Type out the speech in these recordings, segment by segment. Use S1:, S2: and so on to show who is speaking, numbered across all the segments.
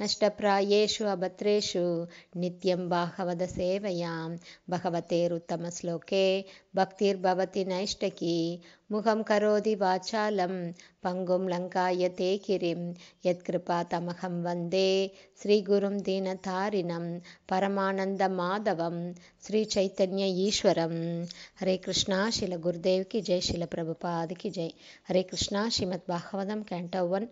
S1: नष्टप्रायेषु अभद्रेषु नित्यं भागवतसेवयां भगवतेरुत्तमश्लोके भक्तिर्भवति नैष्टकी मुखं करोति वाचालं पङ्गुं लङ्कायते किरिं यत्कृपातमहं वन्दे श्रीगुरुं दीनतारिणं परमानन्दमाधवं श्रीचैतन्य ईश्वरं हरे कृष्णा शिलगुरुदेव की जय शिलप्रभुपाद की जय Hare Krishna Srimad Bhagavatam canto one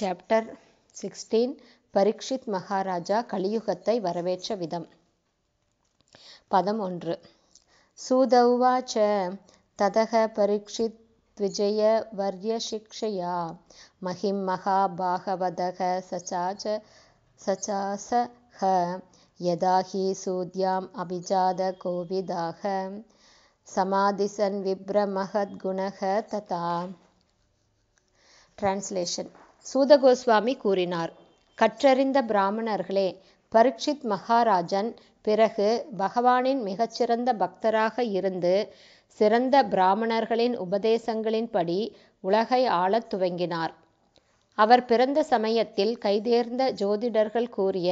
S1: chapter sixteen Parikshit Maharaja கலியுகத்தை வரவேற்ற விதம் பதம் ஒன்று சூதௌவாச்ச ததக பரீக்ஷித் விஜய சிக்ஷையா மகிம் மகாபாகவதக பாகவதக சசாசக யதா ஹி சூத்யாம் அபிஜாத கோவிதாக சமாதிசன் குணக ததா டிரான்ஸ்லேஷன் சூதகோஸ்வாமி கூறினார் கற்றறிந்த பிராமணர்களே பரீட்சித் மகாராஜன் பிறகு பகவானின் மிகச்சிறந்த பக்தராக இருந்து சிறந்த பிராமணர்களின் உபதேசங்களின்படி உலகை ஆளத் துவங்கினார் அவர் பிறந்த சமயத்தில் கைதேர்ந்த ஜோதிடர்கள் கூறிய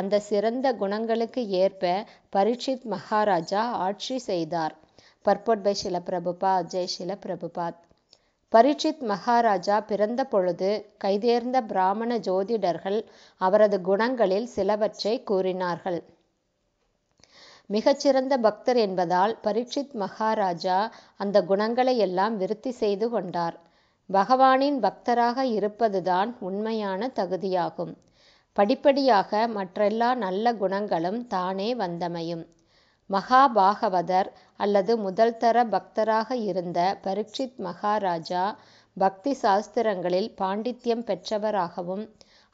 S1: அந்த சிறந்த குணங்களுக்கு ஏற்ப பரீட்சித் மகாராஜா ஆட்சி செய்தார் பர்போட் பை சில பிரபுபா ஜெய் சில பிரபுபாத் பரீட்சித் மகாராஜா பிறந்த பொழுது கைதேர்ந்த பிராமண ஜோதிடர்கள் அவரது குணங்களில் சிலவற்றை கூறினார்கள். மிகச்சிறந்த பக்தர் என்பதால் பரீட்சித் மகாராஜா அந்த குணங்களை எல்லாம் விருத்தி செய்து கொண்டார். பகவானின் பக்தராக இருப்பதுதான் உண்மையான தகுதியாகும். படிப்படியாக மற்றெல்லா நல்ல குணங்களும் தானே வந்தமையும். மகாபாகவதர் அல்லது முதல்தர பக்தராக இருந்த பரீட்சித் மகாராஜா பக்தி சாஸ்திரங்களில் பாண்டித்யம் பெற்றவராகவும்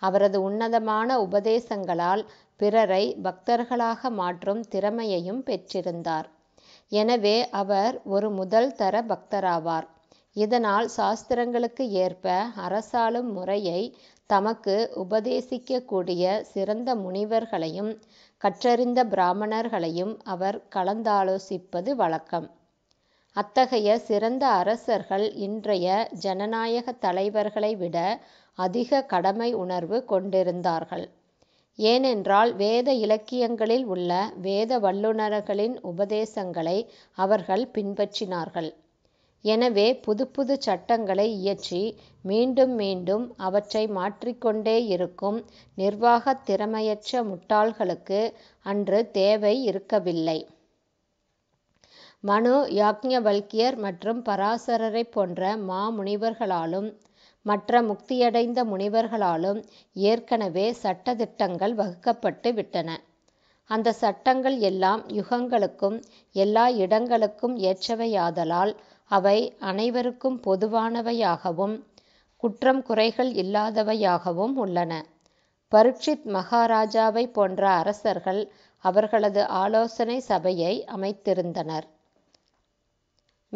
S1: அவரது உன்னதமான உபதேசங்களால் பிறரை பக்தர்களாக மாற்றும் திறமையையும் பெற்றிருந்தார். எனவே அவர் ஒரு முதல் தர பக்தராவார். இதனால் சாஸ்திரங்களுக்கு ஏற்ப அரசாளும் முறையை தமக்கு உபதேசிக்கக்கூடிய சிறந்த முனிவர்களையும் கற்றறிந்த பிராமணர்களையும் அவர் கலந்தாலோசிப்பது வழக்கம் அத்தகைய சிறந்த அரசர்கள் இன்றைய ஜனநாயக தலைவர்களை விட அதிக கடமை உணர்வு கொண்டிருந்தார்கள் ஏனென்றால் வேத இலக்கியங்களில் உள்ள வேத வல்லுநர்களின் உபதேசங்களை அவர்கள் பின்பற்றினார்கள் எனவே புதுப்புது சட்டங்களை இயற்றி மீண்டும் மீண்டும் அவற்றை மாற்றிக்கொண்டே இருக்கும் நிர்வாகத் திறமையற்ற முட்டாள்களுக்கு அன்று தேவை இருக்கவில்லை. மனு யாக்ஞவல்கியர் மற்றும் பராசரரைப் போன்ற மாமுனிவர்களாலும் மற்ற முக்தியடைந்த முனிவர்களாலும் ஏற்கனவே சட்டதிட்டங்கள் வகுக்கப்பட்டு விட்டன. அந்த சட்டங்கள் எல்லாம் யுகங்களுக்கும் எல்லா இடங்களுக்கும் ஏற்றவையாதலால் அவை அனைவருக்கும் பொதுவானவையாகவும் குற்றம் குறைகள் இல்லாதவையாகவும் உள்ளன. பரீட்சித் மகாராஜாவைப் போன்ற அரசர்கள் அவர்களது ஆலோசனை சபையை அமைத்திருந்தனர்.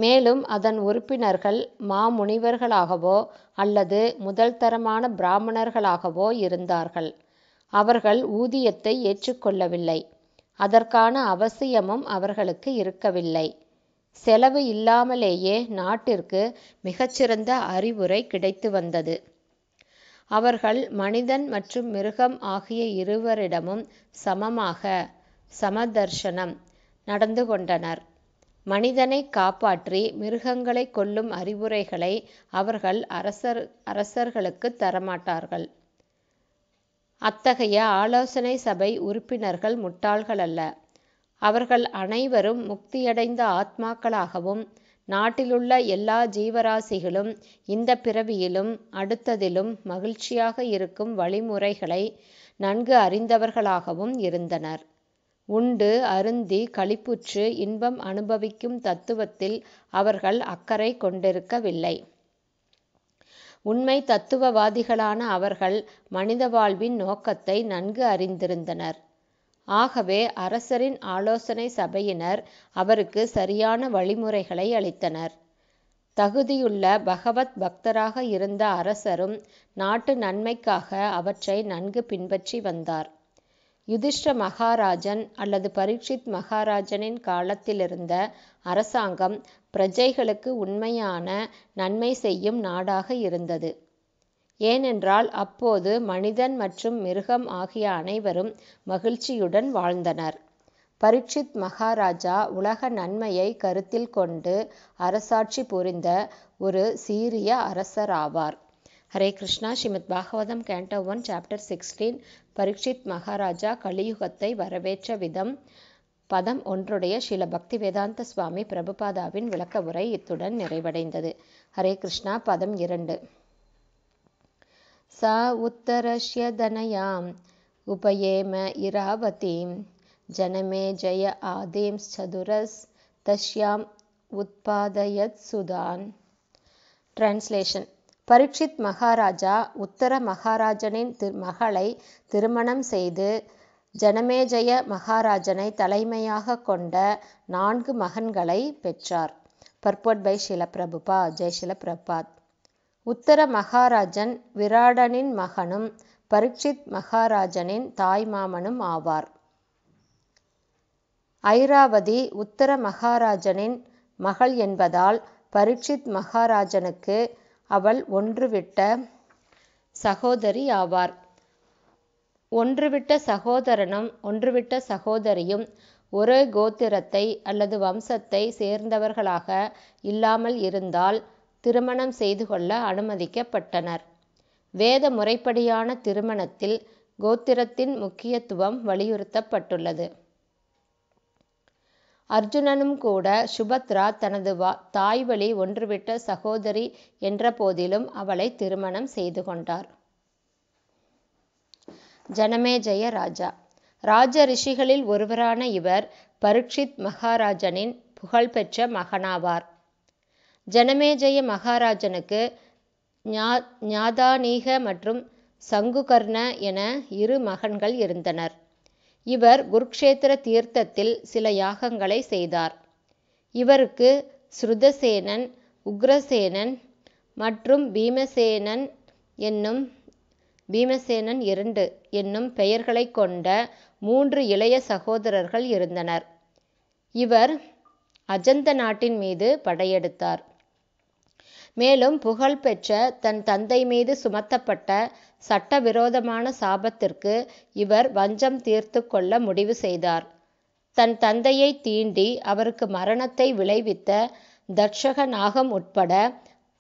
S1: மேலும் அதன் உறுப்பினர்கள் மாமுனிவர்களாகவோ அல்லது முதல்தரமான பிராமணர்களாகவோ இருந்தார்கள். அவர்கள் ஊதியத்தை ஏற்றுக்கொள்ளவில்லை. அதற்கான அவசியமும் அவர்களுக்கு இருக்கவில்லை. செலவு இல்லாமலேயே நாட்டிற்கு மிகச்சிறந்த அறிவுரை கிடைத்து வந்தது. அவர்கள் மனிதன் மற்றும் மிருகம் ஆகிய இருவரிடமும் சமமாக சமதர்ஷனம் நடந்து கொண்டனர். மனிதனை காப்பாற்றி மிருகங்களை கொல்லும் அறிவுரைகளை அவர்கள் அரசர் அரசர்களுக்குத் தரமாட்டார்கள். அத்தகைய ஆலோசனை சபை உறுப்பினர்கள் முட்டாள்கள் அல்ல. அவர்கள் அனைவரும் முக்தியடைந்த ஆத்மாக்களாகவும் நாட்டிலுள்ள எல்லா ஜீவராசிகளும் இந்த பிறவியிலும் அடுத்ததிலும் மகிழ்ச்சியாக இருக்கும் வழிமுறைகளை நன்கு அறிந்தவர்களாகவும் இருந்தனர். உண்டு அருந்தி களிப்புற்று இன்பம் அனுபவிக்கும் தத்துவத்தில் அவர்கள் அக்கறை கொண்டிருக்கவில்லை. உண்மை தத்துவவாதிகளான அவர்கள் மனித வாழ்வின் நோக்கத்தை நன்கு அறிந்திருந்தனர் ஆகவே அரசரின் ஆலோசனை சபையினர் அவருக்கு சரியான வழிமுறைகளை அளித்தனர் தகுதியுள்ள பகவத் பக்தராக இருந்த அரசரும் நாட்டு நன்மைக்காக அவற்றை நன்கு பின்பற்றி வந்தார் யுதிஷ்ட மகாராஜன் அல்லது பரீட்சித் மகாராஜனின் காலத்திலிருந்த அரசாங்கம் பிரஜைகளுக்கு உண்மையான நன்மை செய்யும் நாடாக இருந்தது. ஏனென்றால் அப்போது மனிதன் மற்றும் மிருகம் ஆகிய அனைவரும் மகிழ்ச்சியுடன் வாழ்ந்தனர். பரீட்சித் மகாராஜா உலக நன்மையை கருத்தில் கொண்டு அரசாட்சி புரிந்த ஒரு சீரிய அரசராவார். Hare Krishna Srimad Bhagavatam canto one chapter sixteen Parikshit Maharaja கலியுகத்தை வரவேற்ற விதம் பதம் ஒன்றுடைய ஸ்ரீல பக்தி வேதாந்த சுவாமி பிரபுபாதாவின் விளக்க உரை இத்துடன் நிறைவடைந்தது ஹரே கிருஷ்ணா பதம் இரண்டு சா உத்தரஷ்யதனயாம் உபயேம இராவதீம் ஜனமே ஜய ஆதீம் சதுரஸ் தஷ்யாம் உத்பாதயத் சுதான் டிரான்ஸ்லேஷன் பரீட்சித் மகாராஜா உத்தர மகாராஜனின் திரு மகளை திருமணம் செய்து ஜனமேஜய மகாராஜனை தலைமையாக கொண்ட நான்கு மகன்களை பெற்றார் பர்போட் பை ஷிலபிரபுபா ஜெய் உத்தர மகாராஜன் விராடனின் மகனும் பரீட்சித் மகாராஜனின் தாய்மாமனும் ஆவார் ஐராவதி உத்தர மகாராஜனின் மகள் என்பதால் பரீட்சித் மகாராஜனுக்கு அவள் ஒன்றுவிட்ட சகோதரி ஆவார் ஒன்றுவிட்ட சகோதரனும் ஒன்றுவிட்ட சகோதரியும் ஒரே கோத்திரத்தை அல்லது வம்சத்தை சேர்ந்தவர்களாக இல்லாமல் இருந்தால் திருமணம் செய்து கொள்ள அனுமதிக்கப்பட்டனர். வேத முறைப்படியான திருமணத்தில் கோத்திரத்தின் முக்கியத்துவம் வலியுறுத்தப்பட்டுள்ளது. அர்ஜுனனும் கூட சுபத்ரா தனது வா தாய் வழி ஒன்றுவிட்ட சகோதரி என்ற போதிலும் அவளை திருமணம் செய்து கொண்டார் ஜனமேஜய ராஜா ராஜ ரிஷிகளில் ஒருவரான இவர் பரீட்சித் மகாராஜனின் புகழ்பெற்ற மகனாவார் ஜனமேஜய மகாராஜனுக்கு ஞா ஞாதானீக மற்றும் சங்குகர்ண என இரு மகன்கள் இருந்தனர் இவர் குருக்ஷேத்திர தீர்த்தத்தில் சில யாகங்களை செய்தார் இவருக்கு ஸ்ருதசேனன் உக்ரசேனன் மற்றும் பீமசேனன் என்னும் பீமசேனன் இரண்டு என்னும் பெயர்களை கொண்ட மூன்று இளைய சகோதரர்கள் இருந்தனர் இவர் அஜந்த நாட்டின் மீது படையெடுத்தார் மேலும் புகழ்பெற்ற தன் தந்தை மீது சுமத்தப்பட்ட சட்டவிரோதமான சாபத்திற்கு இவர் வஞ்சம் தீர்த்து கொள்ள முடிவு செய்தார். தன் தந்தையை தீண்டி அவருக்கு மரணத்தை விளைவித்த தட்சக நாகம் உட்பட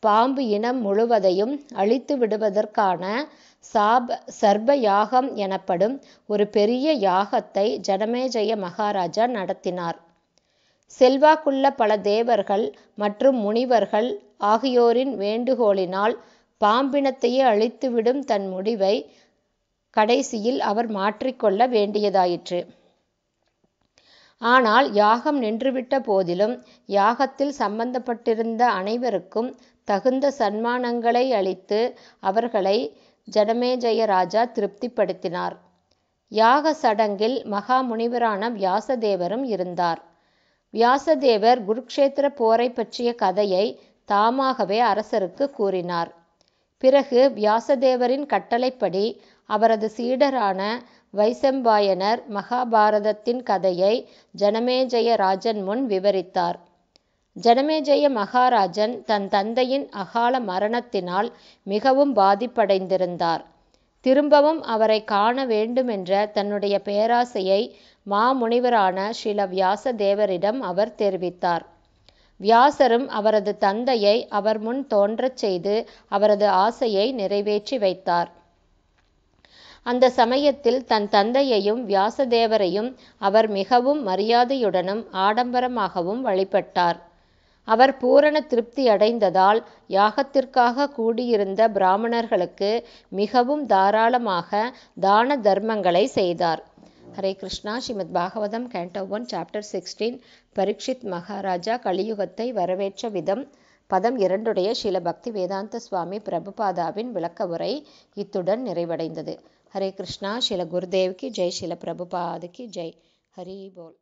S1: பாம்பு இனம் முழுவதையும் அழித்து விடுவதற்கான சாப சர்ப யாகம் எனப்படும் ஒரு பெரிய யாகத்தை ஜனமேஜய மகாராஜா நடத்தினார். செல்வாக்குள்ள பல தேவர்கள் மற்றும் முனிவர்கள் ஆகியோரின் வேண்டுகோளினால் பாம்பினத்தையே அழித்துவிடும் தன் முடிவை கடைசியில் அவர் மாற்றிக்கொள்ள வேண்டியதாயிற்று ஆனால் யாகம் நின்றுவிட்ட போதிலும் யாகத்தில் சம்பந்தப்பட்டிருந்த அனைவருக்கும் தகுந்த சன்மானங்களை அளித்து அவர்களை ஜனமேஜய ராஜா திருப்திப்படுத்தினார் யாக சடங்கில் மகா முனிவரான வியாசதேவரும் இருந்தார் வியாசதேவர் குருக்ஷேத்திர போரை பற்றிய கதையை தாமாகவே அரசருக்கு கூறினார் பிறகு வியாசதேவரின் கட்டளைப்படி அவரது சீடரான வைசம்பாயனர் மகாபாரதத்தின் கதையை ஜனமேஜய ராஜன் முன் விவரித்தார். ஜனமேஜய மகாராஜன் தன் தந்தையின் அகால மரணத்தினால் மிகவும் பாதிப்படைந்திருந்தார். திரும்பவும் அவரை காண வேண்டுமென்ற தன்னுடைய பேராசையை மாமுனிவரான ஸ்ரீல வியாசதேவரிடம் அவர் தெரிவித்தார். வியாசரும் அவரது தந்தையை அவர் முன் தோன்றச் செய்து அவரது ஆசையை நிறைவேற்றி வைத்தார் அந்த சமயத்தில் தன் தந்தையையும் வியாசதேவரையும் அவர் மிகவும் மரியாதையுடனும் ஆடம்பரமாகவும் வழிபட்டார் அவர் பூரண திருப்தி அடைந்ததால் யாகத்திற்காக கூடியிருந்த பிராமணர்களுக்கு மிகவும் தாராளமாக தான தர்மங்களை செய்தார் Hare Krishna Srimad Bhagavatam canto one chapter sixteen Parikshit Maharaja கலியுகத்தை வரவேற்ற விதம் பதம் இரண்டுடைய ஸ்ரீல பக்தி வேதாந்த சுவாமி பிரபுபாதாவின் விளக்க உரை இத்துடன் நிறைவடைந்தது ஹரே கிருஷ்ணா ஸ்ரீல குருதேவ்கி ஜெய் ஸ்ரீல பிரபுபாதுக்கு ஜெய் ஹரி போல்